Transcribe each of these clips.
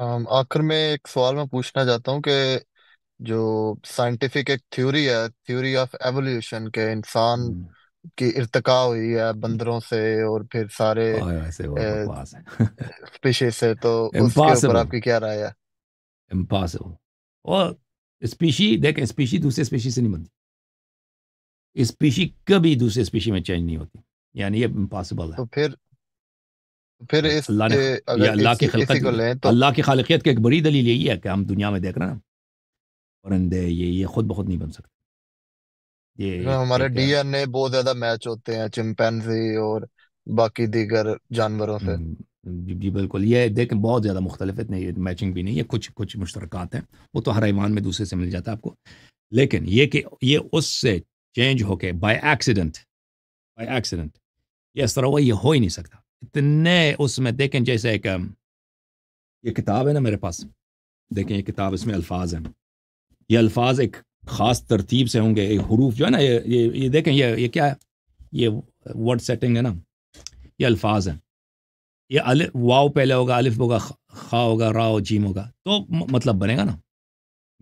आखिर में एक सवाल मैं पूछना चाहता हूँ कि जो साइंटिफिक एक थ्योरी है थ्योरी ऑफ एवोल्यूशन के इंसान हम्म। की इर्तका हुई है बंदरों से और फिर सारे और ऐसे वो बकवास है स्पीशीज से तो उसके ऊपर इम्पॉसिबल आपकी क्या राय है इम्पॉसिबल और स्पीशी देख स्पीशी दूसरे स्पीशी से नहीं बनती स्पीशी कभी दूसरे स्पीशी में चेंज नहीं होती यानी ये इम्पॉसिबल है तो फिर फिर इस अल्लाह की खलकत अल्लाह की खालियत की एक बड़ी दलील यही है कि हम दुनिया में देख रहे हैं परंदे ये ये खुद बहुत नहीं बन सकते ये हमारे डीएनए बहुत ज्यादा मैच होते हैं चिंपैनजी और बाकी दीगर जानवरों से जी, जी बिल्कुल ये देखें बहुत ज़्यादा मुख्तलिफ नहीं मैचिंग भी नहीं है कुछ कुछ मुश्तरक हैं वो तो हर ईमान में दूसरे से मिल जाता है आपको लेकिन ये कि ये उससे चेंज होके बाय एक्सीडेंट बाय एक्सीडेंट ये इस तरह हुआ ये हो ही नहीं सकता इतने उसमें देखें जैसे एक ये किताब है ना मेरे पास देखें ये किताब इसमें अल्फाज हैं ये अल्फाज एक ख़ास तरतीब से होंगे एक हरूफ जो है ना ये ये ये देखें ये ये क्या है ये वर्ड सेटिंग है ना ये अल्फाज हैं ये अलिफ वाव पहले होगा अलिफ होगा खा होगा रा हो जीम होगा तो मतलब बनेगा ना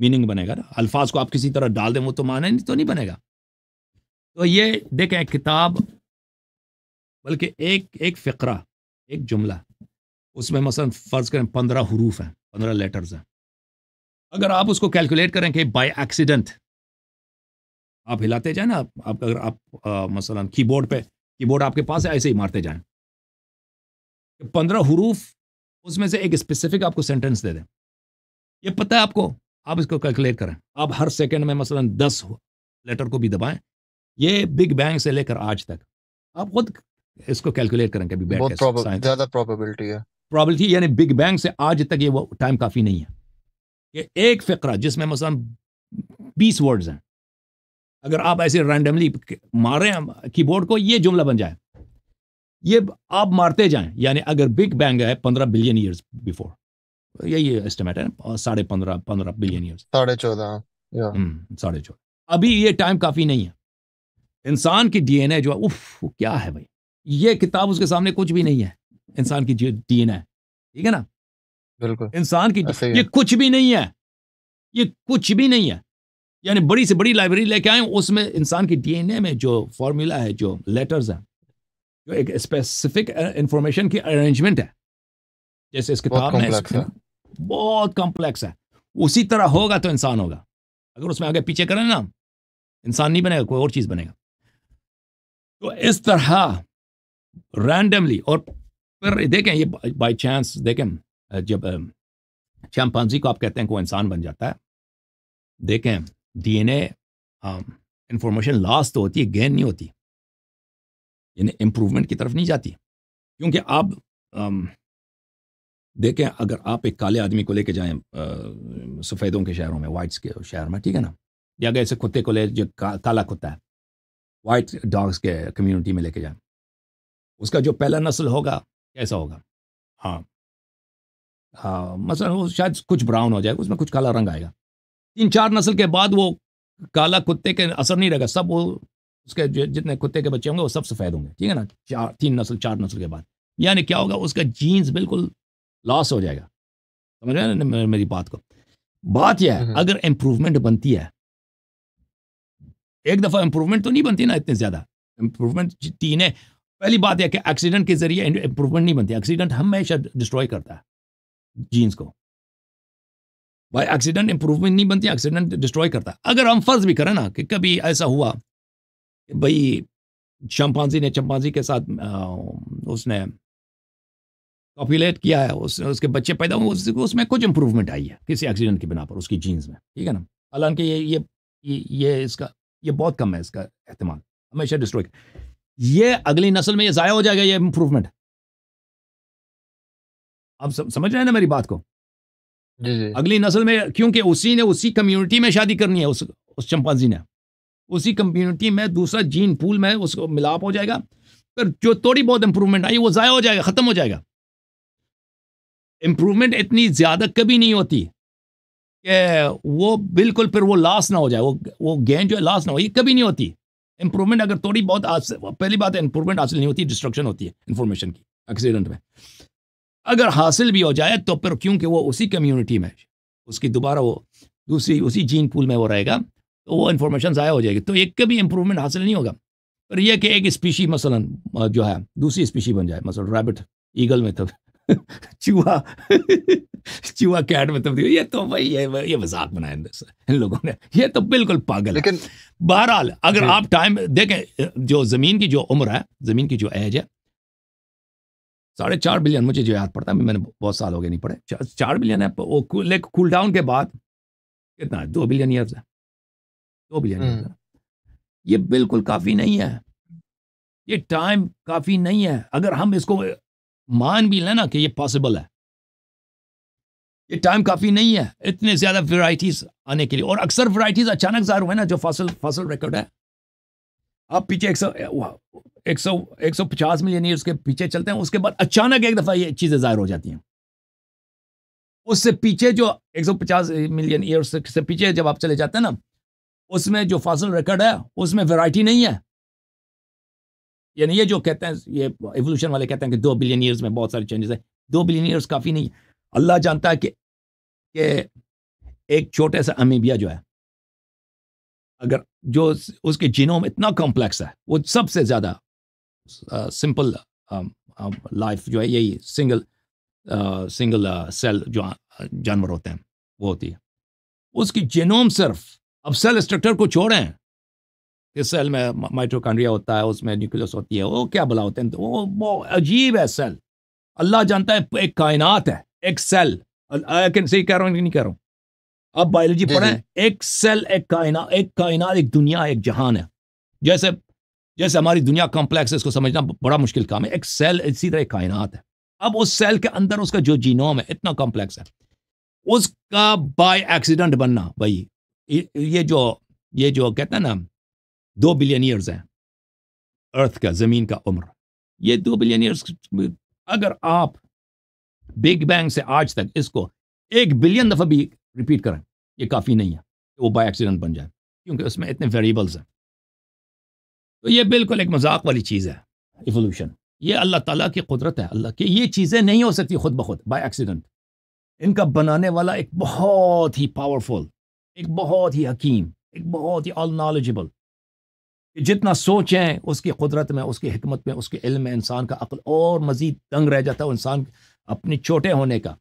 मीनिंग बनेगा ना अल्फाज को आप किसी तरह डाल दें वो तो माने नहीं तो नहीं बनेगा तो ये देखें किताब बल्कि एक एक फ़करा एक जुमला उसमें मसलन फ़र्ज़ करें पंद्रह हरूफ हैं पंद्रह लेटर्स हैं अगर आप उसको कैलकुलेट करें कि बाय एक्सीडेंट आप हिलाते जाए ना आप, अगर आप की मसलन कीबोर्ड पे कीबोर्ड आपके पास है ऐसे ही मारते जाएं पंद्रह हरूफ उसमें से एक स्पेसिफिक आपको सेंटेंस दे दें ये पता है आपको आप इसको कैलकुलेट करें आप हर सेकेंड में मसला दस लेटर को भी दबाएं ये बिग बैंग से लेकर आज तक आप खुद इसको कैलकुलेट करें कभी बहुत ज्यादा प्रोबेबिलिटी है प्रोबेबिलिटी यानी बिग बैंग से आज तक ये वो टाइम काफ़ी नहीं है ये एक फ़करा जिसमें मसलन बीस वर्ड्स हैं अगर आप ऐसे रैंडमली मारे मारें कीबोर्ड को ये जुमला बन जाए ये आप मारते जाएं यानी अगर बिग बैंग है पंद्रह बिलियन ईयर्स बिफोर यही एस्टिमेट है साढ़े पंद्रह पंद्रह बिलियन ईयर्स साढ़े चौदह हम्म, साढ़े चौदह अभी ये टाइम काफ़ी नहीं है इंसान की डीएनए जो है उफ क्या है भाई ये किताब उसके सामने कुछ भी नहीं है इंसान की डी एन है ठीक है ना बिल्कुल इंसान की ये कुछ भी नहीं है ये कुछ भी नहीं है यानी बड़ी से बड़ी लाइब्रेरी लेके आए उसमें इंसान की डीएनए में जो फॉर्मूला है जो लेटर्स हैं जो एक स्पेसिफिक इंफॉर्मेशन uh, की अरेंजमेंट है जैसे इस किताब में बहुत कॉम्प्लेक्स है उसी तरह होगा तो इंसान होगा अगर उसमें आगे पीछे करें ना इंसान नहीं बनेगा कोई और चीज़ बनेगा तो इस तरह रैंडमली और फिर देखें ये बाई चांस देखें जब चैम्पांजी को आप कहते हैं को इंसान बन जाता है देखें डीएनए इंफॉर्मेशन लॉस तो होती है गेन नहीं होती यानी इम्प्रूवमेंट की तरफ नहीं जाती क्योंकि आप आम, देखें अगर आप एक काले आदमी को लेके जाएं सफ़ेदों के शहरों में वाइट्स के शहर में ठीक है ना या अगर ऐसे कुत्ते को ले जो का, काला कुत्ता है वाइट डॉग्स के कम्युनिटी में लेके जाएं उसका जो पहला नस्ल होगा कैसा होगा हाँ हाँ मसल वो शायद कुछ ब्राउन हो जाएगा उसमें कुछ काला रंग आएगा तीन चार नस्ल के बाद वो काला कुत्ते के असर नहीं रहेगा सब वो उसके जितने कुत्ते के बच्चे होंगे वो सब सफ़ेद होंगे ठीक है ना चार तीन नस्ल चार नस्ल के बाद यानी क्या होगा उसका जीन्स बिल्कुल लॉस हो जाएगा समझ रहे ना मेरी बात को बात यह है अगर इम्प्रूवमेंट बनती है एक दफ़ा इम्प्रूवमेंट तो नहीं बनती ना इतने ज़्यादा इम्प्रूवमेंट तीन है पहली बात यह कि एक्सीडेंट के जरिए इंप्रूवमेंट नहीं बनती एक्सीडेंट हमेशा डिस्ट्रॉय करता है जीन्स को भाई एक्सीडेंट इंप्रूवमेंट नहीं बनती एक्सीडेंट डिस्ट्रॉय करता है अगर हम फर्ज भी करें ना कि कभी ऐसा हुआ कि भाई चंपांजी ने चंपांजी के साथ उसने कॉपीलेट किया है उस, उसके बच्चे पैदा हुए उस, उसमें कुछ इंप्रूवमेंट आई है किसी एक्सीडेंट के बिना पर उसकी जीन्स में ठीक है ना हालांकि ये ये ये इसका ये बहुत कम है इसका अहतमाल हमेशा डिस्ट्रॉय ये अगली नस्ल में ये ज़ाया हो जाएगा ये इम्प्रूवमेंट आप समझ रहे हैं ना मेरी बात को जी अगली नस्ल में क्योंकि उसी ने उसी कम्युनिटी में शादी करनी है उस उस चंपाजी ने उसी कम्युनिटी में दूसरा जीन पूल में उसको मिलाप हो जाएगा फिर जो थोड़ी बहुत इंप्रूवमेंट आई वो ज़ाया हो जाएगा ख़त्म हो जाएगा इंप्रूवमेंट इतनी ज़्यादा कभी नहीं होती कि वो बिल्कुल फिर वो लास्ट ना हो जाए वो वो गेंद जो है लास्ट ना हो ये कभी नहीं होती इंप्रूवमेंट अगर थोड़ी बहुत आज पहली बात है इंप्रूवमेंट हासिल नहीं होती डिस्ट्रक्शन होती है इंफॉर्मेशन की एक्सीडेंट में अगर हासिल भी हो जाए तो फिर क्योंकि वो उसी कम्युनिटी में उसकी दोबारा वो दूसरी उसी जीन पूल में वो रहेगा तो वो इंफॉर्मेशन ज़ाया हो जाएगी तो एक कभी इंप्रूवमेंट हासिल नहीं होगा पर यह कि एक स्पीशी मसलन जो है दूसरी स्पीशी बन जाए मसल रैबिट ईगल में तब तो चूहा चूहा कैट तब्दील ये तो भाई ये ये मजाक बनाया इन लोगों ने ये तो बिल्कुल पागल लेकिन बहरहाल अगर आप टाइम देखें जो ज़मीन की जो उम्र है ज़मीन की जो एज है साढ़े चार बिलियन मुझे जो याद पड़ता है मैंने बहुत साल हो गए नहीं पढ़े चार, चार बिलियन है वो लेकिन कूल डाउन के बाद कितना है दो बिलियन ईयर्स है दो बिलियन ईयर्स हम्म। ये बिल्कुल काफ़ी नहीं है ये टाइम काफ़ी नहीं है अगर हम इसको मान भी लें ना कि ये पॉसिबल है ये टाइम काफ़ी नहीं है इतने ज़्यादा वैरायटीज आने के लिए और अक्सर वैरायटीज अचानक ज़ाहिर हुए ना जो फसल फसल रिकॉर्ड है आप पीछे एक सौ एक सौ एक सौ पचास मिलियन ईयर्स के पीछे चलते हैं उसके बाद अचानक एक दफ़ा ये चीज़ें ज़ाहिर हो जाती हैं उससे पीछे जो एक सौ पचास मिलियन ईयर्स से पीछे जब आप चले जाते हैं ना उसमें जो फसल रिकॉर्ड है उसमें वैरायटी नहीं है यानी ये जो कहते हैं ये एवोल्यूशन वाले कहते हैं कि दो बिलियन ईयर्स में बहुत सारे चेंजेस है दो बिलियन ईयर्स काफ़ी नहीं है अल्लाह जानता है कि, कि एक छोटे सा अमीबिया जो है अगर जो उसके में इतना कॉम्प्लेक्स है वो सबसे ज़्यादा सिंपल लाइफ जो है यही सिंगल सिंगल सेल जो जानवर होते हैं वो होती है उसकी जिनोम सिर्फ अब सेल स्ट्रक्चर को छोड़ें इस सेल में माइट्रोकांड्रिया होता है उसमें न्यूक्लियस होती है वो क्या भला होते हैं तो वो, वो अजीब है सेल अल्लाह जानता है एक कायनात है एक्सेल आई कैन सही कह रहा हूँ नहीं कह रहा हूँ अब बायोलॉजी पढ़ें एक सेल एक कायना एक कायना एक दुनिया एक जहान है जैसे जैसे हमारी दुनिया कॉम्प्लेक्स है इसको समझना बड़ा मुश्किल काम है एक सेल इसी तरह कायनात है अब उस सेल के अंदर उसका जो जीनोम है इतना कॉम्प्लेक्स है उसका बाय एक्सीडेंट बनना भाई ये जो ये जो कहते हैं ना दो बिलियन ईयर्स हैं अर्थ का ज़मीन का उम्र ये दो बिलियन ईयर्स अगर आप बिग बैंग से आज तक इसको एक बिलियन दफ़ा भी रिपीट करें ये काफ़ी नहीं है वो बाई एक्सीडेंट बन जाए क्योंकि उसमें इतने वेरिएबल्स हैं तो ये बिल्कुल एक मजाक वाली चीज़ है इवोल्यूशन ये अल्लाह ताला की कुदरत है अल्लाह की ये चीज़ें नहीं हो सकती खुद ब खुद बाई एक्सीडेंट इनका बनाने वाला एक बहुत ही पावरफुल एक बहुत ही हकीम एक बहुत ही ऑल नॉलेजेबल जितना सोचें उसकी कुदरत में उसकी हमत में उसके इल्म में इंसान का अकल और मज़ीद तंग रह जाता है इंसान अपने छोटे होने का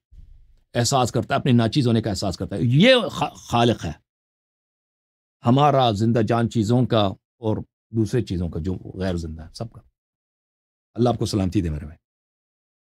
एहसास करता है अपनी नाचीज़ होने का एहसास करता है ये खा, खालिक है हमारा जिंदा जान चीज़ों का और दूसरे चीज़ों का जो गैर जिंदा है सबका अल्लाह आपको सलामती दे मेरे भाई